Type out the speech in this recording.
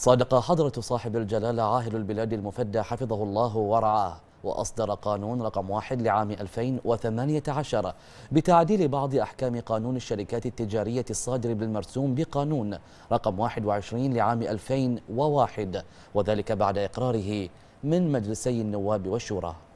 صادق حضرة صاحب الجلالة عاهل البلاد المفدى حفظه الله ورعاه وأصدر قانون رقم واحد لعام 2018 بتعديل بعض أحكام قانون الشركات التجارية الصادر بالمرسوم بقانون رقم 21 لعام 2001 وذلك بعد إقراره من مجلسي النواب والشورى